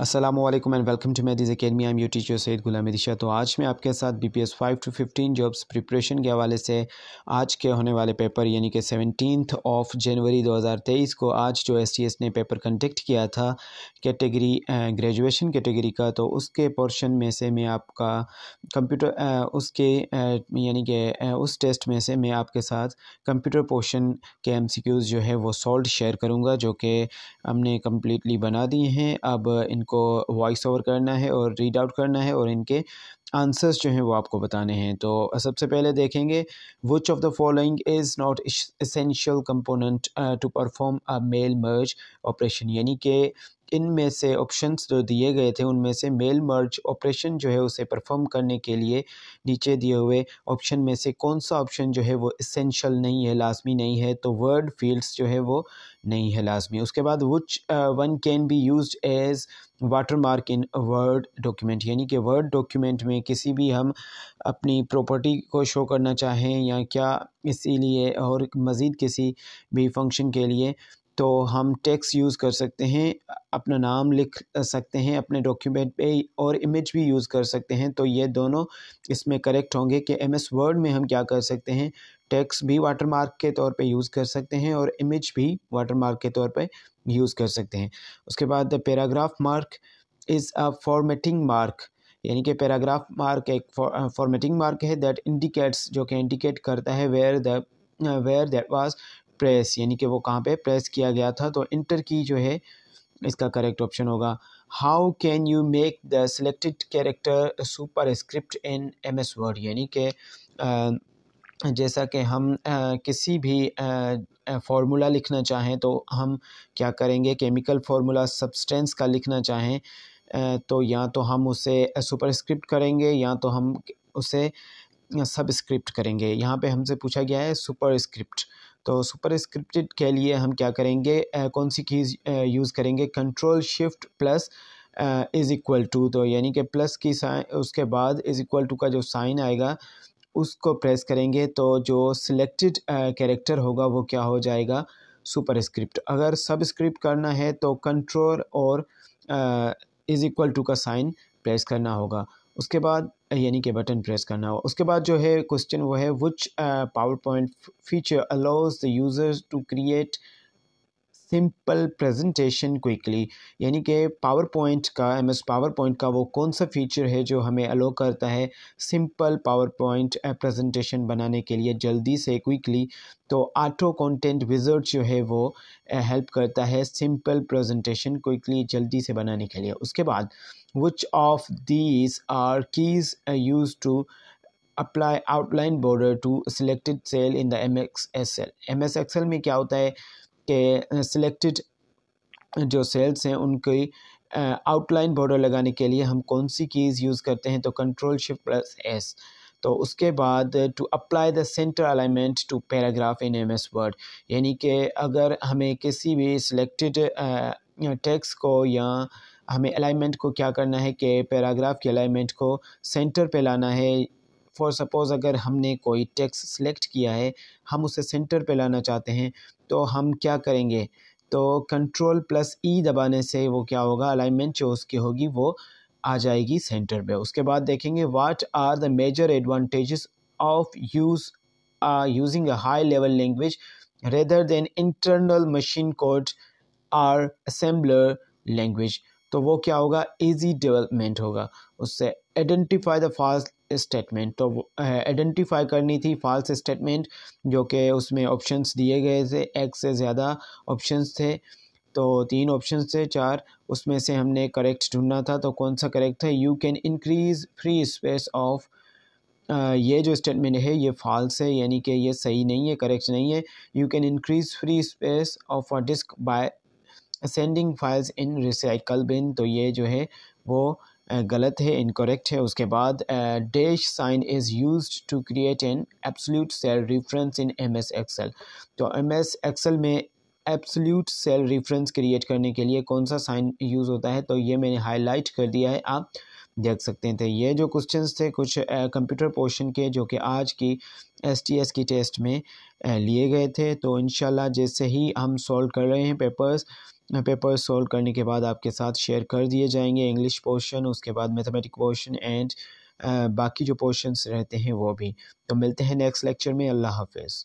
Aslam and welcome to मैदीज़ academy I am you teacher Syed Ghulam दिशा तो आज मैं आपके साथ B P S five to fifteen jobs preparation के हवाले से आज के होने वाले पेपर यानी कि सेवनटीन ऑफ जनवरी दो हज़ार तेईस को आज जो एस टी एस ने पेपर कंडक्ट किया था कैटेगरी ग्रेजुएशन कैटेगरी का तो उसके पोर्शन में से मैं आपका कंप्यूटर उसके यानी कि उस टेस्ट में से मैं आपके साथ कंप्यूटर पोर्शन के एम सी क्यूज़ जो है वो सॉल्व शेयर करूँगा जो कि हमने कम्प्लीटली बना दिए हैं अब इन इनको वॉइस ओवर करना है और रीड आउट करना है और इनके आंसर्स जो हैं वो आपको बताने हैं तो सबसे पहले देखेंगे which of the following is not essential component to perform a mail merge operation यानी कि इनमें से ऑप्शंस जो दिए गए थे उनमें से मेल मर्ज ऑपरेशन जो है उसे परफॉर्म करने के लिए नीचे दिए हुए ऑप्शन में से कौन सा ऑप्शन जो है वो इसेंशल नहीं है लाजमी नहीं है तो वर्ड फील्ड्स जो है वो नहीं है लाजमी उसके बाद which one can be use as watermark in word document यानी कि वर्ड डॉक्यूमेंट में किसी भी हम अपनी प्रॉपर्टी को शो करना चाहें या क्या इसीलिए और मज़ीद किसी भी फंक्शन के लिए तो हम टेक्स यूज़ कर सकते हैं अपना नाम लिख सकते हैं अपने डॉक्यूमेंट पे और इमेज भी यूज़ कर सकते हैं तो ये दोनों इसमें करेक्ट होंगे कि एम एस वर्ड में हम क्या कर सकते हैं टेक्स भी वाटर मार्क के तौर पे यूज़ कर सकते हैं और इमेज भी वाटर मार्क के तौर पे यूज़ कर सकते हैं उसके बाद paragraph mark is a formatting mark यानी कि पैराग्राफ मार्क एक फॉर्मेटिंग मार्क uh, है दैट इंडिकेट्स जो कि इंडिकेट करता है where the where that was press यानी कि वो कहाँ पे प्रेस किया गया था तो इंटर की जो है इसका करेक्ट ऑप्शन होगा how can you make the selected character superscript in M S word यानी कि जैसा कि हम आ, किसी भी फार्मूला लिखना चाहें तो हम क्या करेंगे केमिकल फार्मूला सब्सटेंस का लिखना चाहें आ, तो या तो हम उसे सुपर स्क्रिप्ट करेंगे या तो हम उसे सब स्क्रिप्ट करेंगे यहाँ पे हमसे पूछा गया है सुपर स्क्रिप्ट तो सुपर स्क्रिप्टेड के लिए हम क्या करेंगे कौन सी कीज़ यूज़ करेंगे control shift plus is equal to तो यानी कि प्लस की साइन उसके बाद इज़ इक्वल टू का जो साइन आएगा उसको प्रेस करेंगे तो जो सिलेक्टेड कैरेक्टर होगा वो क्या हो जाएगा सुपर स्क्रिप्ट अगर सब स्क्रिप्ट करना है तो कंट्रोल और इज़ इक्वल टू का साइन प्रेस करना होगा उसके बाद यानी कि बटन प्रेस करना हो उसके बाद जो है क्वेश्चन वो है which PowerPoint feature allows the users to create simple presentation quickly यानी कि पावर पॉइंट का एम एस पावर पॉइंट का वो कौन सा फीचर है जो हमें अलो करता है सिंपल पावर पॉइंट प्रेजेंटेशन बनाने के लिए जल्दी से क्विकली तो ऑटो कॉन्टेंट विजर्ट जो है वो हेल्प eh, करता है सिंपल प्रेजेंटेशन क्विकली जल्दी से बनाने के लिए उसके बाद of these are keys use to apply outline border to selected cell in the M X S L M S Excel में क्या होता है के सिलेक्टेड जो सेल्स हैं उनकी आउटलाइन बॉर्डर लगाने के लिए हम कौन सी कीज़ यूज़ करते हैं तो कंट्रोल शिफ्ट प्लस एस तो उसके बाद to apply the center alignment to paragraph in M S word यानी कि अगर हमें किसी भी सिलेक्टेड टेक्स्ट को या हमें अलाइनमेंट को क्या करना है कि पैराग्राफ के अलाइनमेंट को सेंटर पे लाना है फॉर सपोज़ अगर हमने कोई टेक्स सेलेक्ट किया है हम उसे सेंटर पे लाना चाहते हैं तो हम क्या करेंगे तो कंट्रोल प्लस ई दबाने से वो क्या होगा अलाइनमेंट जो उसकी होगी वो आ जाएगी सेंटर पे उसके बाद देखेंगे what are the major advantages of use using a high level language rather than internal machine code or assembler language तो वो क्या होगा इजी डेवलपमेंट होगा उससे आइडेंटिफाई द फास्ट स्टेटमेंट तो आइडेंटिफाई करनी थी फॉल्स स्टेटमेंट जो कि उसमें ऑप्शंस दिए गए थे एक से ज़्यादा ऑप्शंस थे तो तीन ऑप्शन थे चार उसमें से हमने करेक्ट ढूंढना था तो कौन सा करेक्ट था you can increase free space of ये जो स्टेटमेंट है ये फॉल्स है यानी कि ये सही नहीं है करेक्ट नहीं है you can increase free space of a disk by sending files in recycle bin तो ये जो है वो गलत है इनकोरेक्ट है उसके बाद dash sign is use to create an absolute cell reference in M S Excel तो एम एस एक्सेल में एब्सोल्यूट सेल रेफरेंस क्रिएट करने के लिए कौन सा साइन यूज़ होता है तो ये मैंने हाईलाइट कर दिया है आप देख सकते थे तो ये जो क्वेश्चंस थे कुछ कंप्यूटर पोर्शन के जो कि आज की एस टी एस की टेस्ट में लिए गए थे तो इन जैसे ही हम सॉल्व कर रहे हैं पेपर्स पेपर सोल्व करने के बाद आपके साथ शेयर कर दिए जाएंगे इंग्लिश पोर्शन उसके बाद मैथमेटिक पोर्शन एंड बाकी जो पोर्शंस रहते हैं वो भी तो मिलते हैं नेक्स्ट लेक्चर में अल्लाह हाफिज़